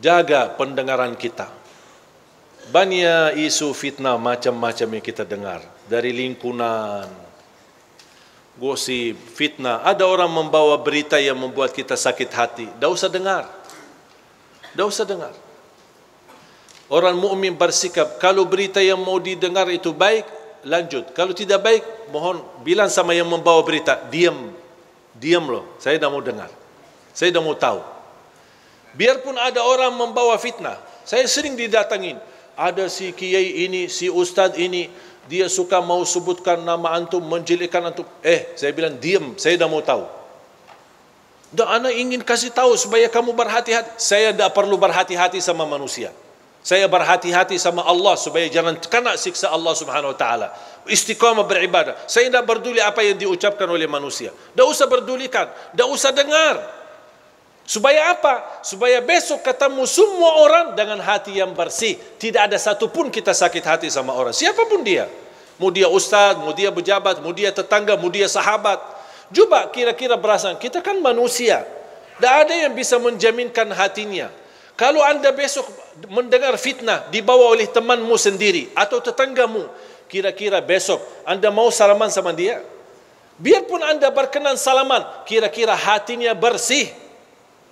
Jaga pendengaran kita. Banyak isu fitnah macam-macam yang kita dengar dari lingkungan, gosip, fitnah. Ada orang membawa berita yang membuat kita sakit hati. Tidak usah dengar. Tidak usah dengar. Orang mukmin bersikap kalau berita yang mau didengar itu baik, lanjut. Kalau tidak baik, mohon bilang sama yang membawa berita, diam. Diam loh, saya tidak mau dengar. Saya tidak mau tahu. Biarpun ada orang membawa fitnah, saya sering didatangin. Ada si kiai ini, si ustad ini, dia suka mau sebutkan nama antum, menjelekkan antum. Eh, saya bilang diam, saya dah mau tahu. Dan anak ingin kasih tahu supaya kamu berhati-hati. Saya tidak perlu berhati-hati sama manusia. Saya berhati-hati sama Allah supaya jangan kena siksa Allah Subhanahu wa taala. Istiqamah beribadah. Saya tidak peduli apa yang diucapkan oleh manusia. Tidak usah pedulikan, tidak usah dengar. Supaya apa? Supaya besok ketemu semua orang dengan hati yang bersih. Tidak ada satupun kita sakit hati sama orang. Siapapun dia. Mau dia ustaz, mau dia pejabat, mau dia tetangga, mau dia sahabat. Coba kira-kira berasa, kita kan manusia. Tidak ada yang bisa menjaminkan hatinya. Kalau anda besok mendengar fitnah dibawa oleh temanmu sendiri atau tetanggamu, kira-kira besok anda mau salaman sama dia? Biarpun anda berkenan salaman, kira-kira hatinya bersih,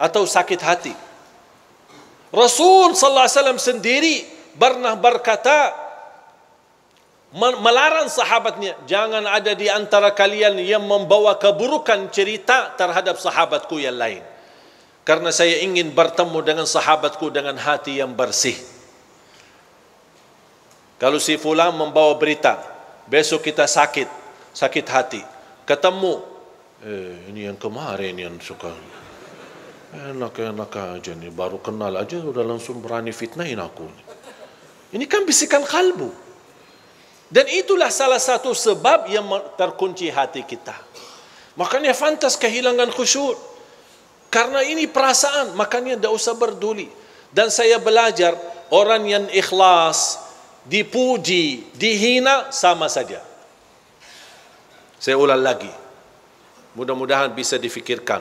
atau sakit hati. Rasul sallallahu alaihi wasallam sendiri pernah berkata melarang sahabatnya jangan ada di antara kalian yang membawa keburukan cerita terhadap sahabatku yang lain karena saya ingin bertemu dengan sahabatku dengan hati yang bersih kalau si fulan membawa berita besok kita sakit sakit hati ketemu eh, ini yang kemarin yang suka Enak-enak aja ni, baru kenal aja sudah langsung berani fitnahin aku. Ini kan bisikan kalbu. Dan itulah salah satu sebab yang terkunci hati kita. Makanya fantas kehilangan khusyuk. Karena ini perasaan, makanya tidak usah berduli. Dan saya belajar, orang yang ikhlas, dipuji, dihina, sama saja. Saya ulang lagi. Mudah-mudahan bisa difikirkan.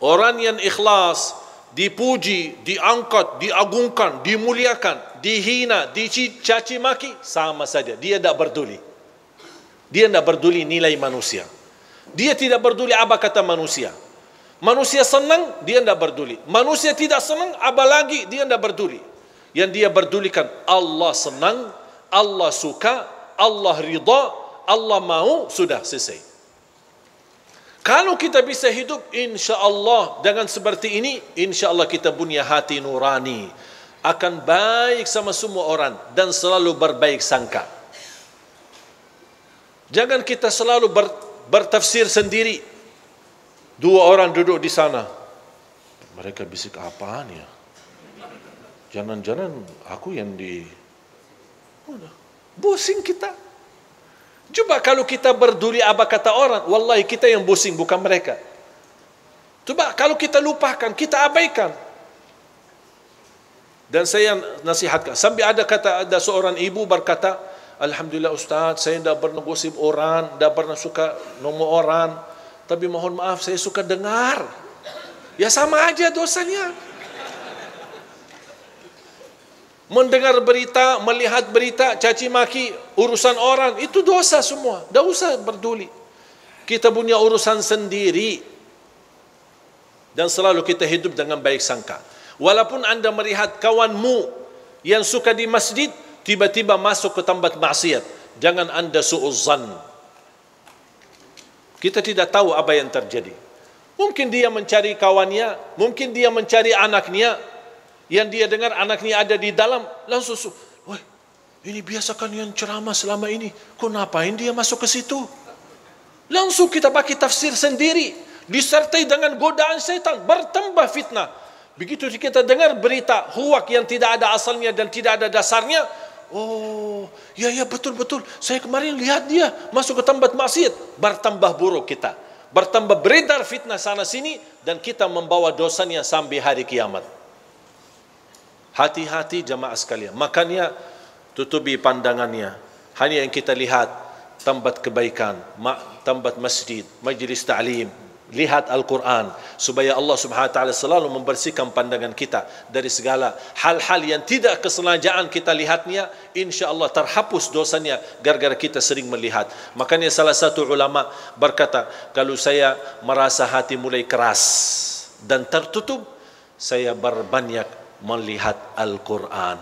Orang yang ikhlas dipuji, diangkat, diagungkan, dimuliakan, dihina, dicaci maki sama saja. Dia tidak peduli. Dia tidak peduli nilai manusia. Dia tidak peduli apa kata manusia. Manusia senang, dia tidak peduli. Manusia tidak senang, apalagi dia tidak peduli. Yang dia pedulikan Allah senang, Allah suka, Allah ridha, Allah mau, sudah selesai. Kalau kita bisa hidup insya Allah dengan seperti ini, insya Allah kita punya hati nurani. Akan baik sama semua orang dan selalu berbaik sangka. Jangan kita selalu ber, bertafsir sendiri. Dua orang duduk di sana. Mereka bisik apaan ya? Jangan-jangan aku yang di... Pusing kita. Coba kalau kita berduri apa kata orang, wallahi kita yang pusing bukan mereka. Coba kalau kita lupakan, kita abaikan. Dan saya nasihatkan, sampai ada kata ada seorang ibu berkata, Alhamdulillah Ustaz, saya tidak pernah gosip orang, tidak pernah suka nomor orang, tapi mohon maaf saya suka dengar. Ya sama aja dosanya mendengar berita, melihat berita, caci maki, urusan orang, itu dosa semua. Tidak usah berduli. Kita punya urusan sendiri. Dan selalu kita hidup dengan baik sangka. Walaupun anda melihat kawanmu yang suka di masjid, tiba-tiba masuk ke tempat maksiat. Jangan anda suuzan. Kita tidak tahu apa yang terjadi. Mungkin dia mencari kawannya, mungkin dia mencari anaknya, yang dia dengar anaknya ada di dalam langsung wah ini biasa kan yang ceramah selama ini kok ngapain dia masuk ke situ langsung kita pakai tafsir sendiri disertai dengan godaan setan bertambah fitnah begitu kita dengar berita huak yang tidak ada asalnya dan tidak ada dasarnya oh ya ya betul betul saya kemarin lihat dia masuk ke tempat masjid bertambah buruk kita bertambah beredar fitnah sana sini dan kita membawa dosanya sampai hari kiamat Hati-hati jemaah sekalian. Makanya tutupi pandangannya. Hanya yang kita lihat tempat kebaikan, tempat masjid, majlis ta'lim, lihat Al-Quran supaya Allah subhanahu wa ta'ala selalu membersihkan pandangan kita dari segala hal-hal yang tidak kesengajaan kita lihatnya insya Allah terhapus dosanya gara-gara kita sering melihat makanya salah satu ulama berkata kalau saya merasa hati mulai keras dan tertutup saya berbanyak melihat Al-Quran.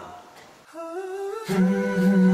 Hmm.